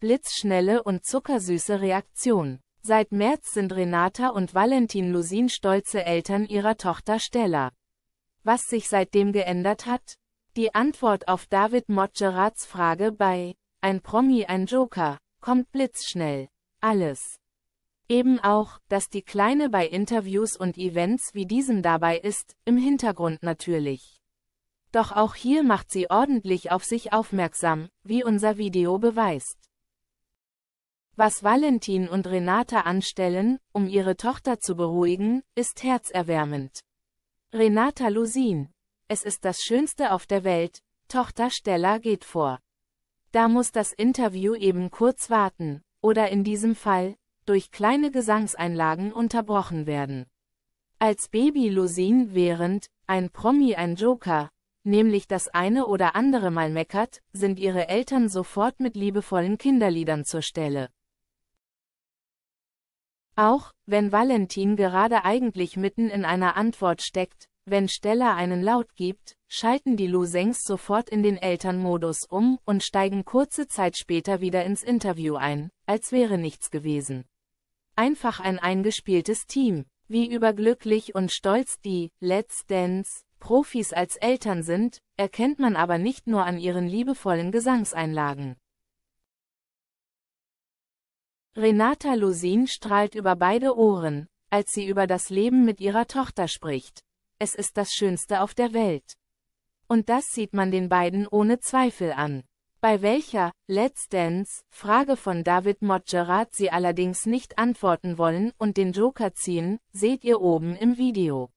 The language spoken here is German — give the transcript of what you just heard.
blitzschnelle und zuckersüße Reaktion. Seit März sind Renata und Valentin Lusin stolze Eltern ihrer Tochter Stella. Was sich seitdem geändert hat? Die Antwort auf David Motgerats Frage bei Ein Promi ein Joker kommt blitzschnell. Alles. Eben auch, dass die Kleine bei Interviews und Events wie diesem dabei ist, im Hintergrund natürlich. Doch auch hier macht sie ordentlich auf sich aufmerksam, wie unser Video beweist. Was Valentin und Renata anstellen, um ihre Tochter zu beruhigen, ist herzerwärmend. Renata Lusin. Es ist das Schönste auf der Welt, Tochter Stella geht vor. Da muss das Interview eben kurz warten, oder in diesem Fall, durch kleine Gesangseinlagen unterbrochen werden. Als Baby Lusin während, ein Promi ein Joker, nämlich das eine oder andere Mal meckert, sind ihre Eltern sofort mit liebevollen Kinderliedern zur Stelle. Auch wenn Valentin gerade eigentlich mitten in einer Antwort steckt, wenn Stella einen Laut gibt, schalten die Lusengs sofort in den Elternmodus um und steigen kurze Zeit später wieder ins Interview ein, als wäre nichts gewesen. Einfach ein eingespieltes Team, wie überglücklich und stolz die Let's Dance Profis als Eltern sind, erkennt man aber nicht nur an ihren liebevollen Gesangseinlagen. Renata Lusin strahlt über beide Ohren, als sie über das Leben mit ihrer Tochter spricht. Es ist das Schönste auf der Welt. Und das sieht man den beiden ohne Zweifel an. Bei welcher Let's Dance Frage von David Motgerat sie allerdings nicht antworten wollen und den Joker ziehen, seht ihr oben im Video.